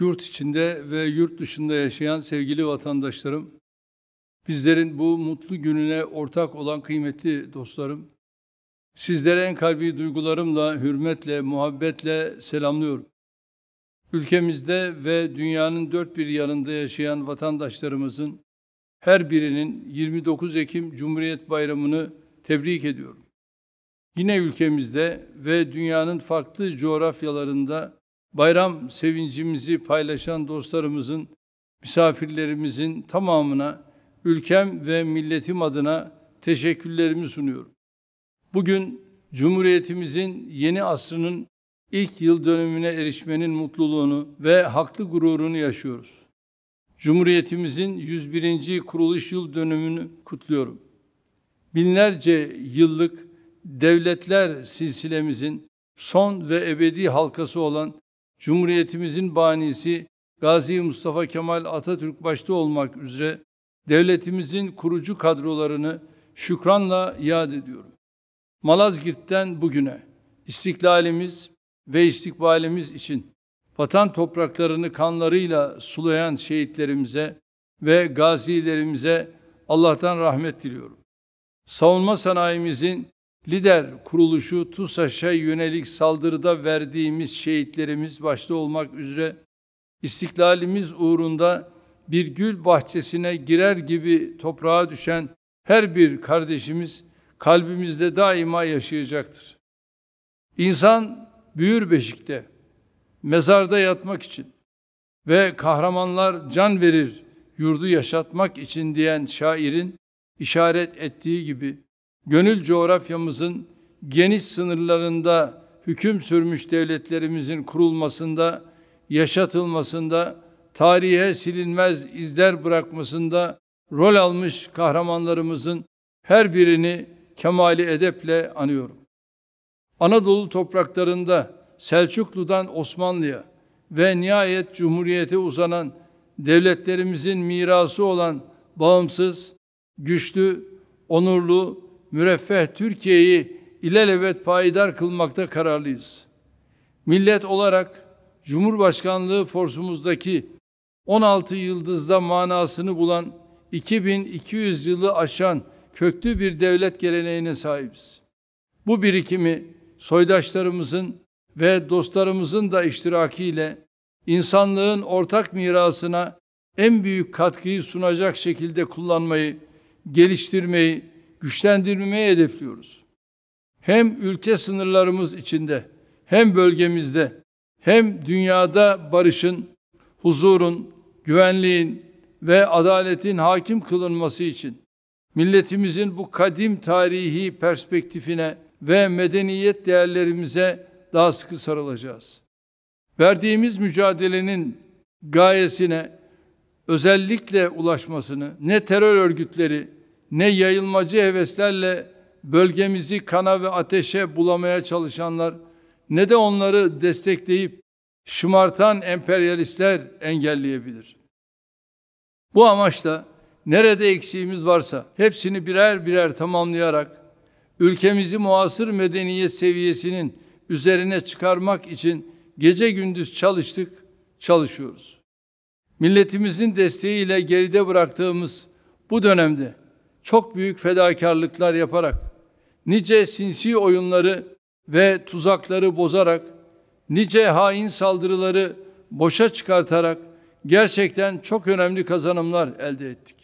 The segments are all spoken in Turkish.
yurt içinde ve yurt dışında yaşayan sevgili vatandaşlarım, bizlerin bu mutlu gününe ortak olan kıymetli dostlarım, sizlere en kalbi duygularımla, hürmetle, muhabbetle selamlıyorum. Ülkemizde ve dünyanın dört bir yanında yaşayan vatandaşlarımızın her birinin 29 Ekim Cumhuriyet Bayramı'nı tebrik ediyorum. Yine ülkemizde ve dünyanın farklı coğrafyalarında Bayram sevincimizi paylaşan dostlarımızın, misafirlerimizin tamamına ülkem ve milletim adına teşekkürlerimi sunuyorum. Bugün Cumhuriyetimizin yeni asrının ilk yıl dönümüne erişmenin mutluluğunu ve haklı gururunu yaşıyoruz. Cumhuriyetimizin 101. kuruluş yıl dönümünü kutluyorum. Binlerce yıllık devletler silsilemizin son ve ebedi halkası olan Cumhuriyetimizin banisi Gazi Mustafa Kemal Atatürk başta olmak üzere devletimizin kurucu kadrolarını şükranla yad ediyorum. Malazgirt'ten bugüne istiklalimiz ve istikbalimiz için vatan topraklarını kanlarıyla sulayan şehitlerimize ve gazilerimize Allah'tan rahmet diliyorum. Savunma sanayimizin Lider kuruluşu TUSAŞ'a yönelik saldırıda verdiğimiz şehitlerimiz başta olmak üzere istiklalimiz uğrunda bir gül bahçesine girer gibi toprağa düşen her bir kardeşimiz kalbimizde daima yaşayacaktır. İnsan büyür beşikte, mezarda yatmak için ve kahramanlar can verir, yurdu yaşatmak için diyen şairin işaret ettiği gibi gönül coğrafyamızın geniş sınırlarında hüküm sürmüş devletlerimizin kurulmasında, yaşatılmasında, tarihe silinmez izler bırakmasında rol almış kahramanlarımızın her birini kemali edeple anıyorum. Anadolu topraklarında Selçuklu'dan Osmanlı'ya ve nihayet Cumhuriyete uzanan devletlerimizin mirası olan bağımsız, güçlü, onurlu, müreffeh Türkiye'yi ilelebet payidar kılmakta kararlıyız. Millet olarak Cumhurbaşkanlığı forsumuzdaki 16 yıldızda manasını bulan 2200 yılı aşan köklü bir devlet geleneğine sahibiz. Bu birikimi soydaşlarımızın ve dostlarımızın da iştirakiyle insanlığın ortak mirasına en büyük katkıyı sunacak şekilde kullanmayı, geliştirmeyi güçlendirmeye hedefliyoruz. Hem ülke sınırlarımız içinde, hem bölgemizde, hem dünyada barışın, huzurun, güvenliğin ve adaletin hakim kılınması için milletimizin bu kadim tarihi perspektifine ve medeniyet değerlerimize daha sıkı sarılacağız. Verdiğimiz mücadelenin gayesine özellikle ulaşmasını ne terör örgütleri ne yayılmacı heveslerle bölgemizi kana ve ateşe bulamaya çalışanlar ne de onları destekleyip şımartan emperyalistler engelleyebilir. Bu amaçla nerede eksiğimiz varsa hepsini birer birer tamamlayarak ülkemizi muasır medeniyet seviyesinin üzerine çıkarmak için gece gündüz çalıştık, çalışıyoruz. Milletimizin desteğiyle geride bıraktığımız bu dönemde çok büyük fedakarlıklar yaparak, nice sinsi oyunları ve tuzakları bozarak, nice hain saldırıları boşa çıkartarak gerçekten çok önemli kazanımlar elde ettik.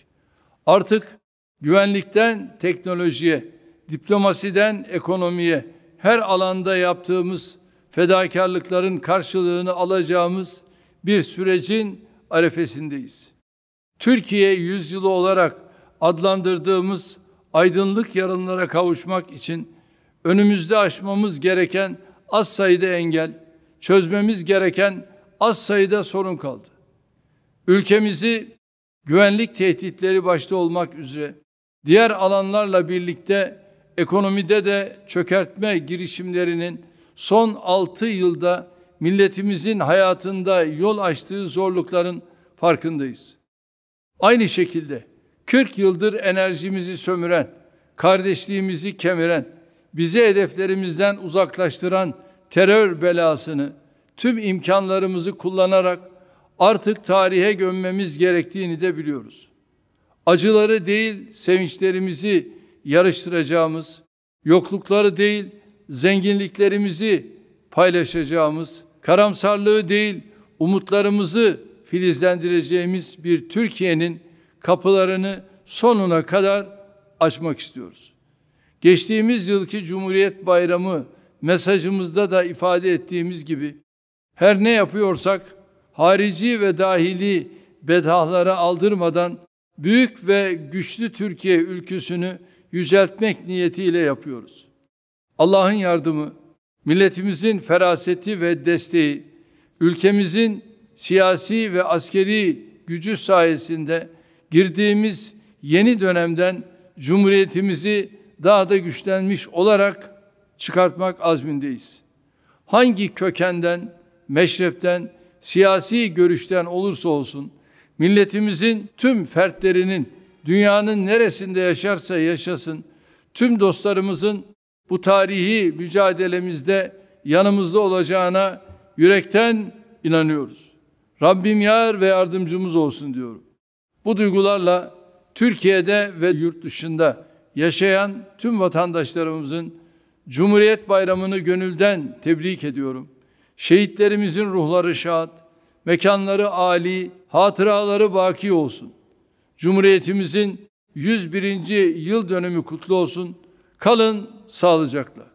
Artık güvenlikten teknolojiye, diplomasiden ekonomiye, her alanda yaptığımız fedakarlıkların karşılığını alacağımız bir sürecin arefesindeyiz. Türkiye yüzyılı olarak adlandırdığımız aydınlık yarınlara kavuşmak için önümüzde aşmamız gereken az sayıda engel, çözmemiz gereken az sayıda sorun kaldı. Ülkemizi güvenlik tehditleri başta olmak üzere diğer alanlarla birlikte ekonomide de çökertme girişimlerinin son 6 yılda milletimizin hayatında yol açtığı zorlukların farkındayız. Aynı şekilde 40 yıldır enerjimizi sömüren, kardeşliğimizi kemiren, bizi hedeflerimizden uzaklaştıran terör belasını tüm imkanlarımızı kullanarak artık tarihe gömmemiz gerektiğini de biliyoruz. Acıları değil sevinçlerimizi yarıştıracağımız, yoklukları değil zenginliklerimizi paylaşacağımız, karamsarlığı değil umutlarımızı filizlendireceğimiz bir Türkiye'nin kapılarını sonuna kadar açmak istiyoruz. Geçtiğimiz yılki Cumhuriyet Bayramı mesajımızda da ifade ettiğimiz gibi her ne yapıyorsak harici ve dahili bedahlara aldırmadan büyük ve güçlü Türkiye ülküsünü yüceltmek niyetiyle yapıyoruz. Allah'ın yardımı, milletimizin feraseti ve desteği, ülkemizin siyasi ve askeri gücü sayesinde girdiğimiz yeni dönemden cumhuriyetimizi daha da güçlenmiş olarak çıkartmak azmindeyiz. Hangi kökenden, meşrepten, siyasi görüşten olursa olsun milletimizin tüm fertlerinin dünyanın neresinde yaşarsa yaşasın tüm dostlarımızın bu tarihi mücadelemizde yanımızda olacağına yürekten inanıyoruz. Rabbim yar ve yardımcımız olsun diyorum. Bu duygularla Türkiye'de ve yurt dışında yaşayan tüm vatandaşlarımızın Cumhuriyet Bayramı'nı gönülden tebrik ediyorum. Şehitlerimizin ruhları şad, mekanları ali, hatıraları baki olsun. Cumhuriyetimizin 101. yıl dönümü kutlu olsun. Kalın sağlıcakla.